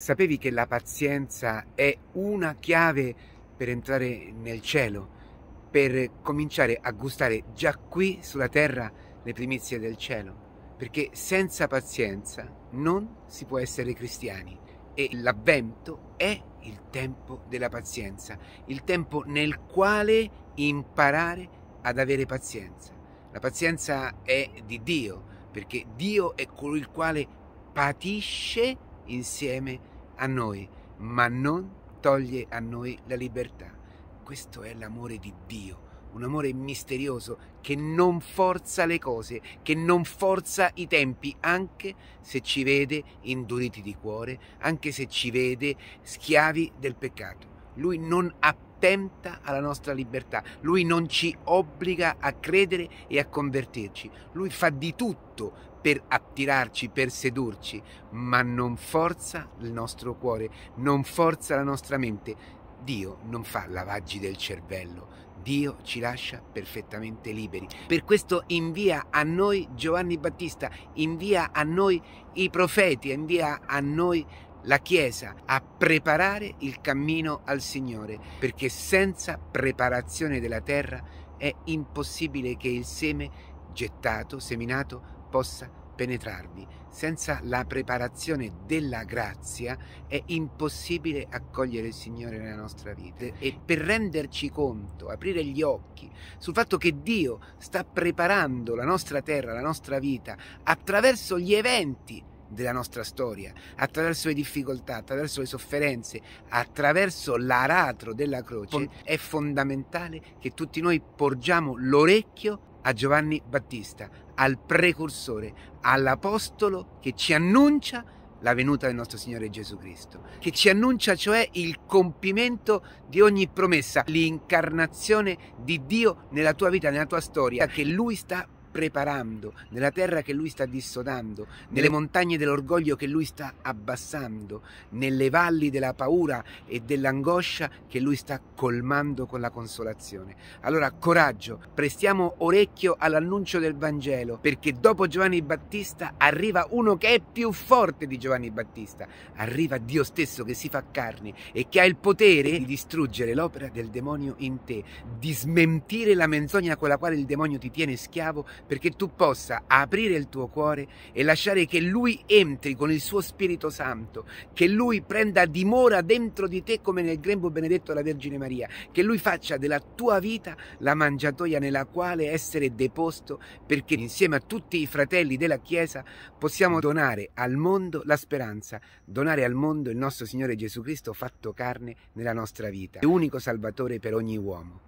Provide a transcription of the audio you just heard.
Sapevi che la pazienza è una chiave per entrare nel cielo, per cominciare a gustare già qui sulla terra le primizie del cielo, perché senza pazienza non si può essere cristiani e l'avvento è il tempo della pazienza, il tempo nel quale imparare ad avere pazienza. La pazienza è di Dio, perché Dio è colui il quale patisce insieme a noi, ma non toglie a noi la libertà. Questo è l'amore di Dio, un amore misterioso che non forza le cose, che non forza i tempi, anche se ci vede induriti di cuore, anche se ci vede schiavi del peccato. Lui non attenta alla nostra libertà, lui non ci obbliga a credere e a convertirci, lui fa di tutto per attirarci, per sedurci, ma non forza il nostro cuore, non forza la nostra mente. Dio non fa lavaggi del cervello, Dio ci lascia perfettamente liberi. Per questo invia a noi Giovanni Battista, invia a noi i profeti, invia a noi la Chiesa a preparare il cammino al Signore, perché senza preparazione della terra è impossibile che il seme gettato, seminato, possa penetrarvi. Senza la preparazione della grazia è impossibile accogliere il Signore nella nostra vita e per renderci conto, aprire gli occhi sul fatto che Dio sta preparando la nostra terra, la nostra vita attraverso gli eventi della nostra storia, attraverso le difficoltà, attraverso le sofferenze, attraverso l'aratro della croce, è fondamentale che tutti noi porgiamo l'orecchio a Giovanni Battista, al precursore, all'apostolo che ci annuncia la venuta del nostro Signore Gesù Cristo, che ci annuncia cioè il compimento di ogni promessa, l'incarnazione di Dio nella tua vita, nella tua storia, che Lui sta preparando, nella terra che lui sta dissodando, nelle montagne dell'orgoglio che lui sta abbassando, nelle valli della paura e dell'angoscia che lui sta colmando con la consolazione. Allora, coraggio, prestiamo orecchio all'annuncio del Vangelo, perché dopo Giovanni Battista arriva uno che è più forte di Giovanni Battista, arriva Dio stesso che si fa carne e che ha il potere di distruggere l'opera del demonio in te, di smentire la menzogna con la quale il demonio ti tiene schiavo perché tu possa aprire il tuo cuore e lasciare che Lui entri con il suo Spirito Santo, che Lui prenda dimora dentro di te come nel grembo benedetto della Vergine Maria, che Lui faccia della tua vita la mangiatoia nella quale essere deposto perché insieme a tutti i fratelli della Chiesa possiamo donare al mondo la speranza, donare al mondo il nostro Signore Gesù Cristo fatto carne nella nostra vita, unico Salvatore per ogni uomo.